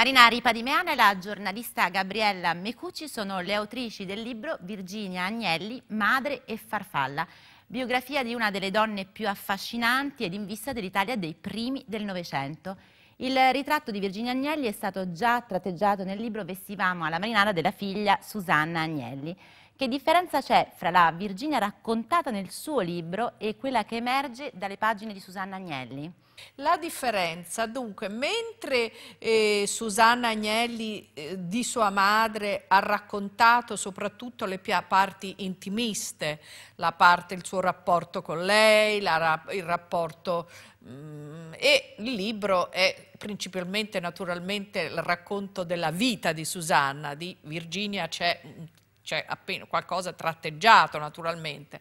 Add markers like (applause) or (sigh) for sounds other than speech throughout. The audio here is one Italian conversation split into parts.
Marina Ripadimeana e la giornalista Gabriella Mecucci sono le autrici del libro Virginia Agnelli, Madre e Farfalla, biografia di una delle donne più affascinanti ed in vista dell'Italia dei primi del Novecento. Il ritratto di Virginia Agnelli è stato già tratteggiato nel libro Vestivamo alla marinara della figlia Susanna Agnelli. Che differenza c'è fra la Virginia raccontata nel suo libro e quella che emerge dalle pagine di Susanna Agnelli? La differenza, dunque, mentre eh, Susanna Agnelli eh, di sua madre ha raccontato soprattutto le parti intimiste, la parte, il suo rapporto con lei, la, il rapporto... Mh, mm, e il libro è principalmente naturalmente il racconto della vita di Susanna, di Virginia c'è un cioè appena qualcosa tratteggiato naturalmente.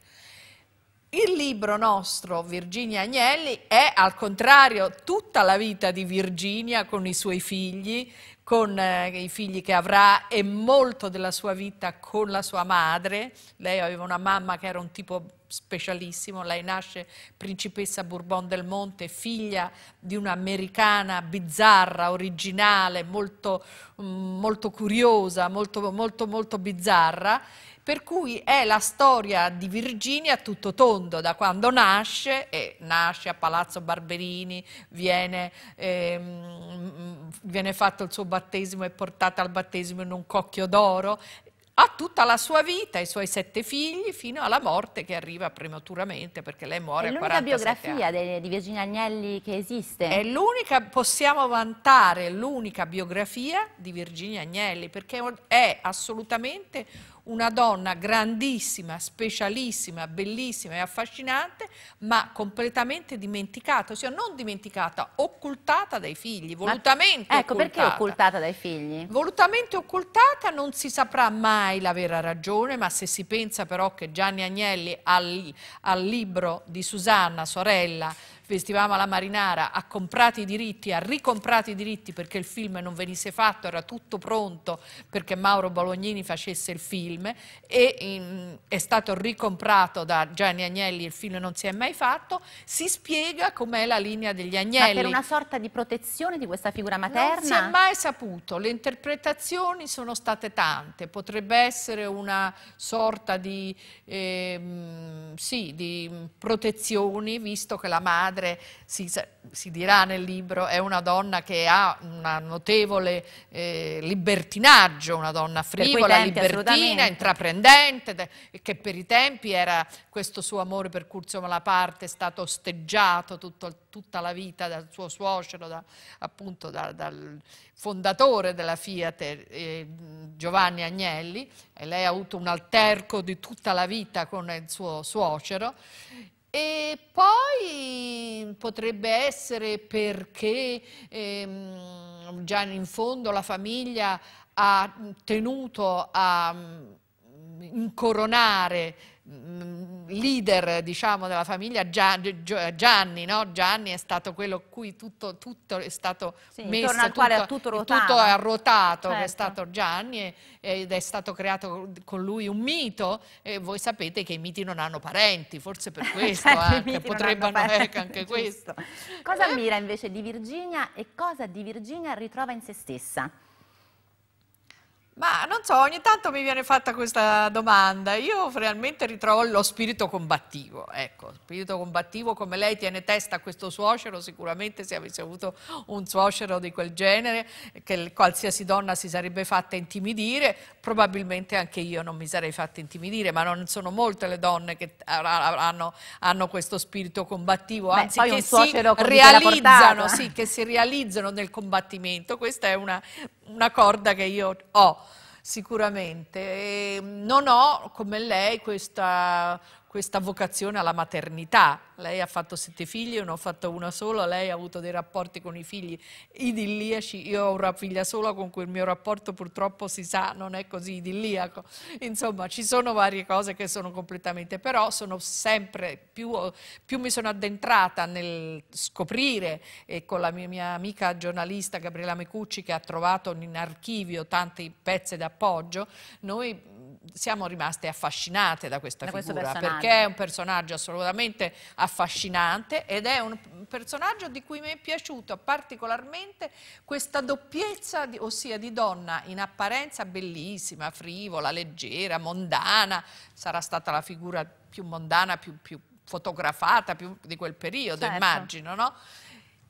Il libro nostro, Virginia Agnelli, è al contrario tutta la vita di Virginia con i suoi figli, con eh, i figli che avrà e molto della sua vita con la sua madre. Lei aveva una mamma che era un tipo specialissimo, lei nasce principessa Bourbon del Monte, figlia di un'americana bizzarra, originale, molto, mm, molto curiosa, molto, molto, molto bizzarra per cui è la storia di Virginia tutto tondo, da quando nasce, e nasce a Palazzo Barberini, viene, ehm, viene fatto il suo bambino, battesimo e portata al battesimo in un cocchio d'oro, ha tutta la sua vita, i suoi sette figli, fino alla morte che arriva prematuramente perché lei muore a 47 anni. È l'unica biografia di Virginia Agnelli che esiste. È l'unica, possiamo vantare l'unica biografia di Virginia Agnelli perché è assolutamente una donna grandissima, specialissima, bellissima e affascinante, ma completamente dimenticata, ossia non dimenticata, occultata dai figli, volutamente ma, ecco, occultata. Ecco, perché occultata dai figli? Volutamente occultata non si saprà mai la vera ragione, ma se si pensa però che Gianni Agnelli al, al libro di Susanna, sorella, Vestivamo la Marinara, ha comprato i diritti, ha ricomprato i diritti perché il film non venisse fatto, era tutto pronto perché Mauro Bolognini facesse il film e in, è stato ricomprato da Gianni Agnelli, il film non si è mai fatto, si spiega com'è la linea degli Agnelli. Ma per una sorta di protezione di questa figura materna? Non si è mai saputo, le interpretazioni sono state tante, potrebbe essere una sorta di, eh, sì, di protezioni visto che la madre madre, si, si, dirà nel libro, è una donna che ha un notevole eh, libertinaggio, una donna frivola, tempi, libertina, intraprendente, che per i tempi era questo suo amore per Curzio Malaparte, è stato osteggiato tutto, tutta la vita dal suo suocero, da, appunto da, dal fondatore della Fiat, eh, Giovanni Agnelli, e lei ha avuto un alterco di tutta la vita con il suo suocero e poi potrebbe essere perché ehm, già in fondo la famiglia ha tenuto a mm, incoronare mm, leader diciamo, della famiglia Gian, eh, Gianni, no? Gianni è stato quello cui tutto, tutto è stato sì, messo, intorno al quale tutto, tutto, tutto è ruotato, certo. è stato Gianni ed è stato creato con lui un mito e voi sapete che i miti non hanno parenti, forse per (laughs) questo certo, anche, potrebbero parenti, anche questo. Cosa ammira eh? invece di Virginia e cosa di Virginia ritrova in se stessa? Ma non so, ogni tanto mi viene fatta questa domanda. Io realmente ritrovo lo spirito combattivo, ecco, spirito combattivo come lei tiene testa a questo suocero, sicuramente se avesse avuto un suocero di quel genere, che qualsiasi donna si sarebbe fatta intimidire, probabilmente anche io non mi sarei fatta intimidire, ma non sono molte le donne che hanno, hanno questo spirito combattivo, Beh, anzi che si, realizzano, sì, che si realizzano nel combattimento. Questa è una, una corda che io ho sicuramente. E non ho, come lei, questa, questa vocazione alla maternità, lei ha fatto sette figli, io ne ho fatto una sola, lei ha avuto dei rapporti con i figli idilliaci, io ho una figlia sola con cui il mio rapporto purtroppo si sa non è così idilliaco. Insomma, ci sono varie cose che sono completamente, però sono sempre più, più mi sono addentrata nel scoprire e con la mia, mia amica giornalista Gabriela Mecucci che ha trovato in archivio tanti pezzi d'appoggio, noi siamo rimaste affascinate da questa da figura perché è un personaggio assolutamente affascinante affascinante ed è un personaggio di cui mi è piaciuto particolarmente questa doppiezza, di, ossia di donna in apparenza bellissima, frivola, leggera, mondana, sarà stata la figura più mondana, più, più fotografata più di quel periodo, certo. immagino, no?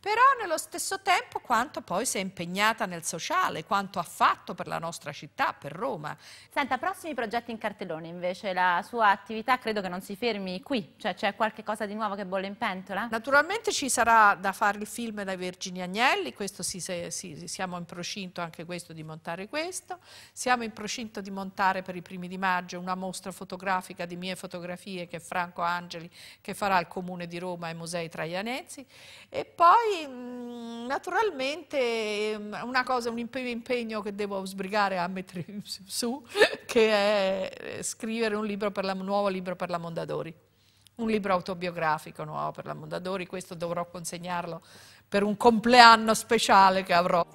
però nello stesso tempo quanto poi si è impegnata nel sociale, quanto ha fatto per la nostra città, per Roma. Senta, prossimi progetti in cartellone invece, la sua attività credo che non si fermi qui, cioè c'è qualche cosa di nuovo che bolle in pentola? Naturalmente ci sarà da fare il film da Virginia Agnelli, si, si, siamo in procinto anche questo di montare questo, siamo in procinto di montare per i primi di maggio una mostra fotografica di mie fotografie che è Franco Angeli che farà il Comune di Roma e Musei Traianesi e poi poi mm, naturalmente mm, una cosa, un impegno che devo sbrigare a mettere (laughs) su, che è eh, scrivere un, libro la, un nuovo libro per la Mondadori, un libro autobiografico nuovo per la Mondadori, questo dovrò consegnarlo per un compleanno speciale che avrò.